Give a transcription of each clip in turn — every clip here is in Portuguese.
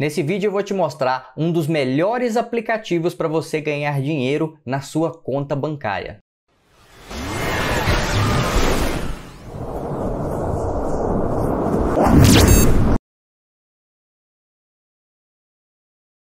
Nesse vídeo eu vou te mostrar um dos melhores aplicativos para você ganhar dinheiro na sua conta bancária.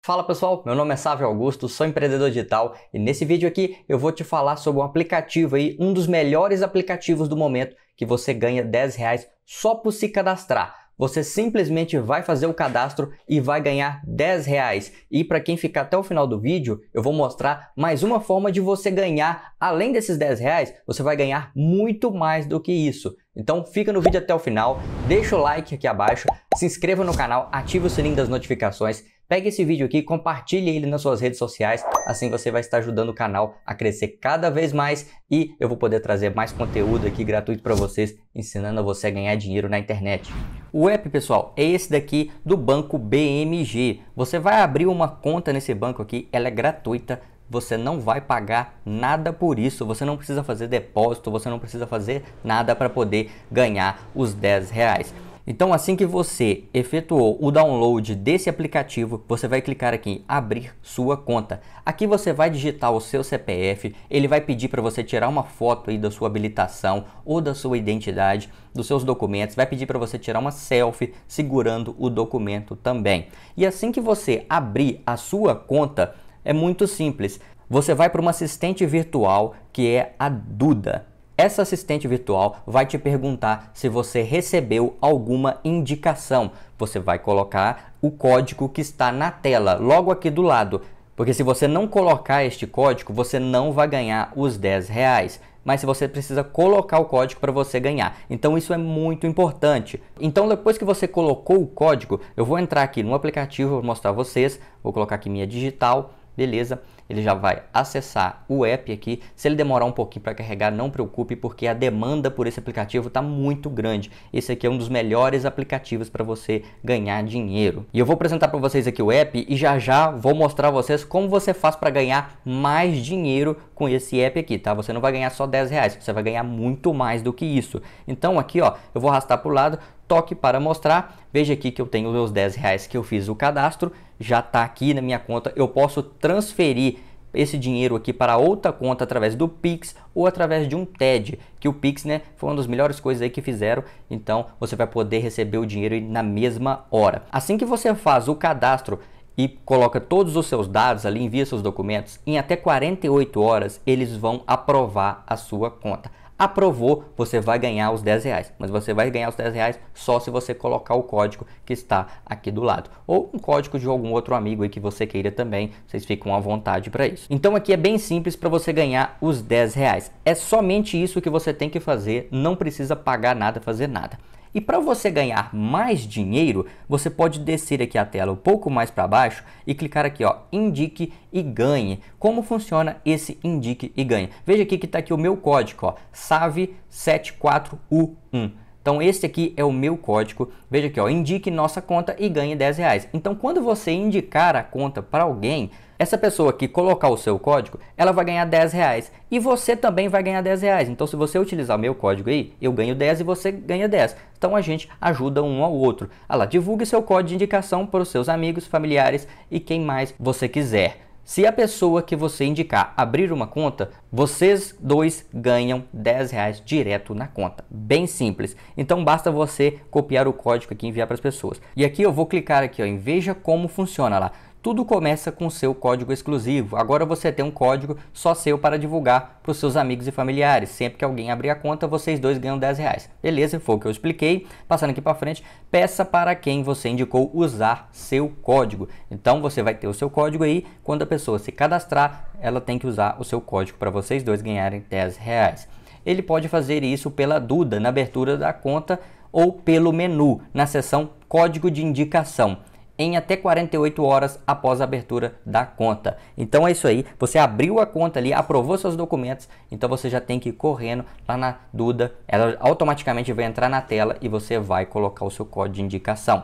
Fala pessoal, meu nome é Sávio Augusto, sou empreendedor digital e nesse vídeo aqui eu vou te falar sobre um aplicativo aí, um dos melhores aplicativos do momento que você ganha 10 reais só por se cadastrar você simplesmente vai fazer o cadastro e vai ganhar 10 reais. E para quem ficar até o final do vídeo, eu vou mostrar mais uma forma de você ganhar, além desses 10 reais, você vai ganhar muito mais do que isso. Então fica no vídeo até o final, deixa o like aqui abaixo, se inscreva no canal, ative o sininho das notificações, pegue esse vídeo aqui, compartilhe ele nas suas redes sociais, assim você vai estar ajudando o canal a crescer cada vez mais e eu vou poder trazer mais conteúdo aqui gratuito para vocês, ensinando a você a ganhar dinheiro na internet. O app, pessoal, é esse daqui do banco BMG. Você vai abrir uma conta nesse banco aqui, ela é gratuita, você não vai pagar nada por isso. Você não precisa fazer depósito, você não precisa fazer nada para poder ganhar os 10 reais. Então, assim que você efetuou o download desse aplicativo, você vai clicar aqui em abrir sua conta. Aqui você vai digitar o seu CPF, ele vai pedir para você tirar uma foto aí da sua habilitação ou da sua identidade, dos seus documentos, vai pedir para você tirar uma selfie segurando o documento também. E assim que você abrir a sua conta, é muito simples. Você vai para uma assistente virtual que é a Duda. Essa assistente virtual vai te perguntar se você recebeu alguma indicação. Você vai colocar o código que está na tela, logo aqui do lado. Porque se você não colocar este código, você não vai ganhar os 10 reais. Mas se você precisa colocar o código para você ganhar. Então isso é muito importante. Então depois que você colocou o código, eu vou entrar aqui no aplicativo, vou mostrar a vocês. Vou colocar aqui minha digital, beleza? ele já vai acessar o app aqui. Se ele demorar um pouquinho para carregar, não preocupe, porque a demanda por esse aplicativo está muito grande. Esse aqui é um dos melhores aplicativos para você ganhar dinheiro. E eu vou apresentar para vocês aqui o app e já já vou mostrar a vocês como você faz para ganhar mais dinheiro com esse app aqui, tá? Você não vai ganhar só 10 reais, você vai ganhar muito mais do que isso. Então aqui, ó, eu vou arrastar para o lado, toque para mostrar. Veja aqui que eu tenho os 10 reais que eu fiz o cadastro já está aqui na minha conta, eu posso transferir esse dinheiro aqui para outra conta através do Pix ou através de um TED, que o Pix, né, foi uma das melhores coisas aí que fizeram, então você vai poder receber o dinheiro na mesma hora. Assim que você faz o cadastro e coloca todos os seus dados ali, envia seus documentos, em até 48 horas eles vão aprovar a sua conta. Aprovou, você vai ganhar os 10 reais. Mas você vai ganhar os 10 reais só se você colocar o código que está aqui do lado. Ou um código de algum outro amigo aí que você queira também. Vocês ficam à vontade para isso. Então aqui é bem simples para você ganhar os 10 reais. É somente isso que você tem que fazer. Não precisa pagar nada, fazer nada. E para você ganhar mais dinheiro, você pode descer aqui a tela um pouco mais para baixo e clicar aqui ó, indique e ganhe. Como funciona esse indique e ganhe? Veja aqui que está aqui o meu código, ó, SAVE74U1. Então esse aqui é o meu código. Veja aqui, ó, indique nossa conta e ganhe 10 reais. Então quando você indicar a conta para alguém, essa pessoa que colocar o seu código, ela vai ganhar 10 reais. E você também vai ganhar 10 reais. Então se você utilizar meu código aí, eu ganho 10 e você ganha 10. Então a gente ajuda um ao outro. Ah lá, divulgue seu código de indicação para os seus amigos, familiares e quem mais você quiser. Se a pessoa que você indicar abrir uma conta, vocês dois ganham 10 reais direto na conta. Bem simples. Então basta você copiar o código aqui e enviar para as pessoas. E aqui eu vou clicar aqui ó, em veja como funciona lá tudo começa com seu código exclusivo. Agora você tem um código só seu para divulgar para os seus amigos e familiares. Sempre que alguém abrir a conta, vocês dois ganham 10 reais. Beleza? Foi o que eu expliquei. Passando aqui para frente, peça para quem você indicou usar seu código. Então você vai ter o seu código aí. Quando a pessoa se cadastrar, ela tem que usar o seu código para vocês dois ganharem 10 reais. Ele pode fazer isso pela Duda na abertura da conta ou pelo menu na seção Código de Indicação em até 48 horas após a abertura da conta. Então é isso aí, você abriu a conta ali, aprovou seus documentos, então você já tem que ir correndo lá na Duda, ela automaticamente vai entrar na tela e você vai colocar o seu código de indicação.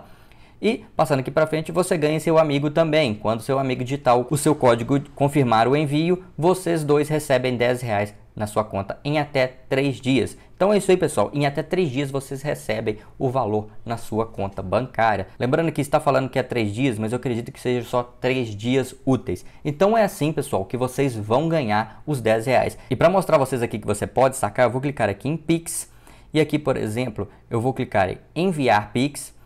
E passando aqui para frente, você ganha seu amigo também. Quando seu amigo digital o seu código confirmar o envio, vocês dois recebem 10 reais na sua conta em até 3 dias. Então é isso aí, pessoal. Em até 3 dias vocês recebem o valor na sua conta bancária. Lembrando que está falando que é 3 dias, mas eu acredito que seja só 3 dias úteis. Então é assim, pessoal, que vocês vão ganhar os 10 reais. E para mostrar vocês aqui que você pode sacar, eu vou clicar aqui em Pix. E aqui, por exemplo, eu vou clicar em enviar Pix.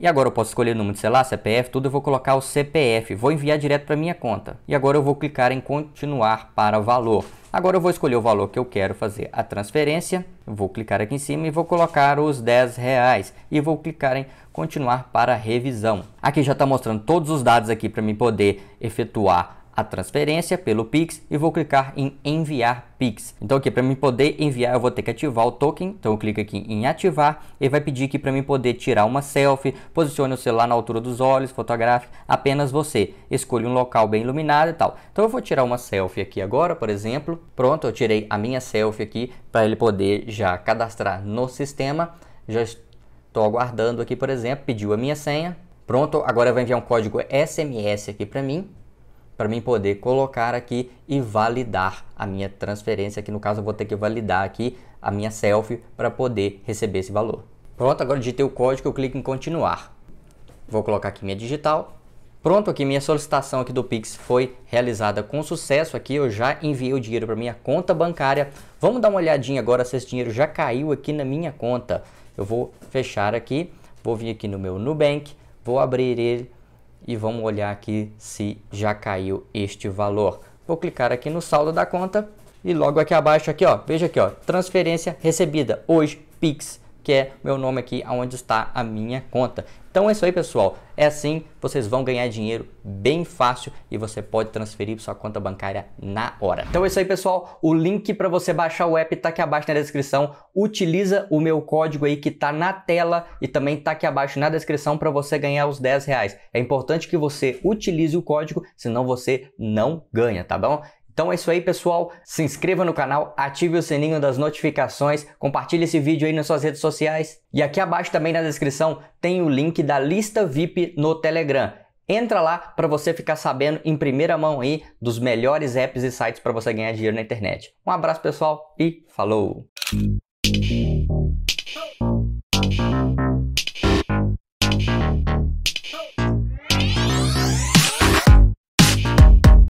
E agora eu posso escolher o número de celular, CPF, tudo, eu vou colocar o CPF, vou enviar direto para minha conta. E agora eu vou clicar em continuar para valor. Agora eu vou escolher o valor que eu quero fazer a transferência, vou clicar aqui em cima e vou colocar os 10 reais e vou clicar em continuar para revisão. Aqui já está mostrando todos os dados aqui para mim poder efetuar a transferência pelo Pix e vou clicar em enviar Pix. Então aqui para mim poder enviar eu vou ter que ativar o token, então eu clico aqui em ativar e vai pedir que para mim poder tirar uma selfie, posicione o celular na altura dos olhos, fotografe apenas você, escolha um local bem iluminado e tal. Então eu vou tirar uma selfie aqui agora, por exemplo, pronto, eu tirei a minha selfie aqui para ele poder já cadastrar no sistema, já estou aguardando aqui por exemplo, pediu a minha senha, Pronto, agora vai enviar um código SMS aqui para mim para mim poder colocar aqui e validar a minha transferência, que no caso eu vou ter que validar aqui a minha selfie para poder receber esse valor. Pronto, agora digitei o código, eu clico em continuar. Vou colocar aqui minha digital. Pronto, aqui minha solicitação aqui do Pix foi realizada com sucesso aqui, eu já enviei o dinheiro para minha conta bancária. Vamos dar uma olhadinha agora se esse dinheiro já caiu aqui na minha conta. Eu vou fechar aqui, vou vir aqui no meu Nubank, vou abrir ele, e vamos olhar aqui se já caiu este valor. Vou clicar aqui no saldo da conta e logo aqui abaixo aqui, ó, veja aqui, ó, transferência recebida hoje Pix que é meu nome aqui onde está a minha conta. Então é isso aí, pessoal. É assim, vocês vão ganhar dinheiro bem fácil e você pode transferir para sua conta bancária na hora. Então é isso aí, pessoal. O link para você baixar o app está aqui abaixo na descrição. Utiliza o meu código aí que está na tela e também está aqui abaixo na descrição para você ganhar os 10 reais. É importante que você utilize o código, senão você não ganha, tá bom? Então é isso aí, pessoal. Se inscreva no canal, ative o sininho das notificações, compartilhe esse vídeo aí nas suas redes sociais. E aqui abaixo também na descrição tem o link da lista VIP no Telegram. Entra lá para você ficar sabendo em primeira mão aí dos melhores apps e sites para você ganhar dinheiro na internet. Um abraço, pessoal, e falou!